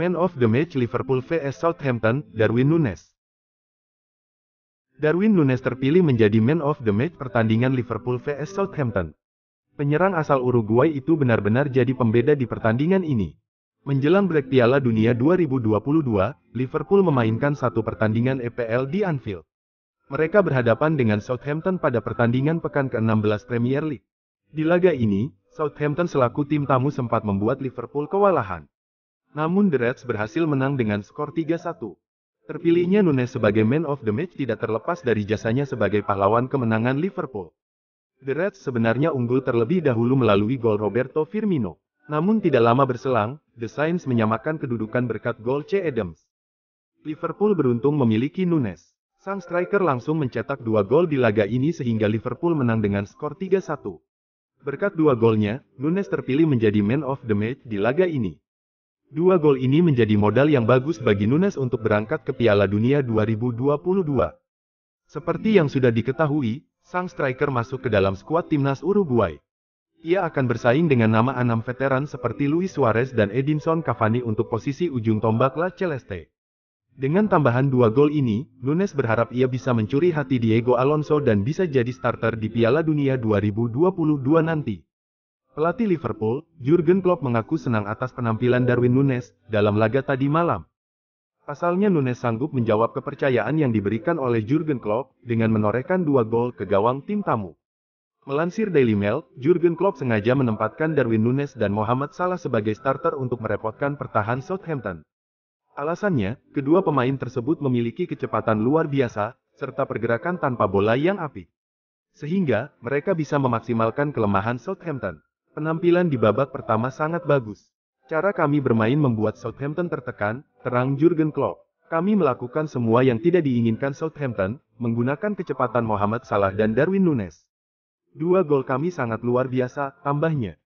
Man of the Match Liverpool vs Southampton, Darwin Nunes. Darwin Nunes terpilih menjadi Man of the Match pertandingan Liverpool vs Southampton. Penyerang asal Uruguay itu benar-benar jadi pembeda di pertandingan ini. Menjelang break Piala Dunia 2022, Liverpool memainkan satu pertandingan EPL di Anfield. Mereka berhadapan dengan Southampton pada pertandingan pekan ke-16 Premier League. Di laga ini, Southampton selaku tim tamu sempat membuat Liverpool kewalahan. Namun The Reds berhasil menang dengan skor 3-1. Terpilihnya Nunes sebagai man of the match tidak terlepas dari jasanya sebagai pahlawan kemenangan Liverpool. The Reds sebenarnya unggul terlebih dahulu melalui gol Roberto Firmino. Namun tidak lama berselang, The Saints menyamakan kedudukan berkat gol C. Adams. Liverpool beruntung memiliki Nunes. Sang striker langsung mencetak dua gol di laga ini sehingga Liverpool menang dengan skor 3-1. Berkat dua golnya, Nunes terpilih menjadi man of the match di laga ini. Dua gol ini menjadi modal yang bagus bagi Nunes untuk berangkat ke Piala Dunia 2022. Seperti yang sudah diketahui, sang striker masuk ke dalam skuad timnas Uruguay. Ia akan bersaing dengan nama enam veteran seperti Luis Suarez dan Edinson Cavani untuk posisi ujung tombak La Celeste. Dengan tambahan dua gol ini, Nunes berharap ia bisa mencuri hati Diego Alonso dan bisa jadi starter di Piala Dunia 2022 nanti. Pelatih Liverpool, Jurgen Klopp mengaku senang atas penampilan Darwin Nunes dalam laga tadi malam. Pasalnya Nunes sanggup menjawab kepercayaan yang diberikan oleh Jurgen Klopp dengan menorehkan dua gol ke gawang tim tamu. Melansir Daily Mail, Jurgen Klopp sengaja menempatkan Darwin Nunes dan Mohamed Salah sebagai starter untuk merepotkan pertahan Southampton. Alasannya, kedua pemain tersebut memiliki kecepatan luar biasa, serta pergerakan tanpa bola yang apik. Sehingga, mereka bisa memaksimalkan kelemahan Southampton. Penampilan di babak pertama sangat bagus. Cara kami bermain membuat Southampton tertekan, terang Jurgen Klopp. Kami melakukan semua yang tidak diinginkan Southampton, menggunakan kecepatan Mohamed Salah dan Darwin Nunes. Dua gol kami sangat luar biasa, tambahnya.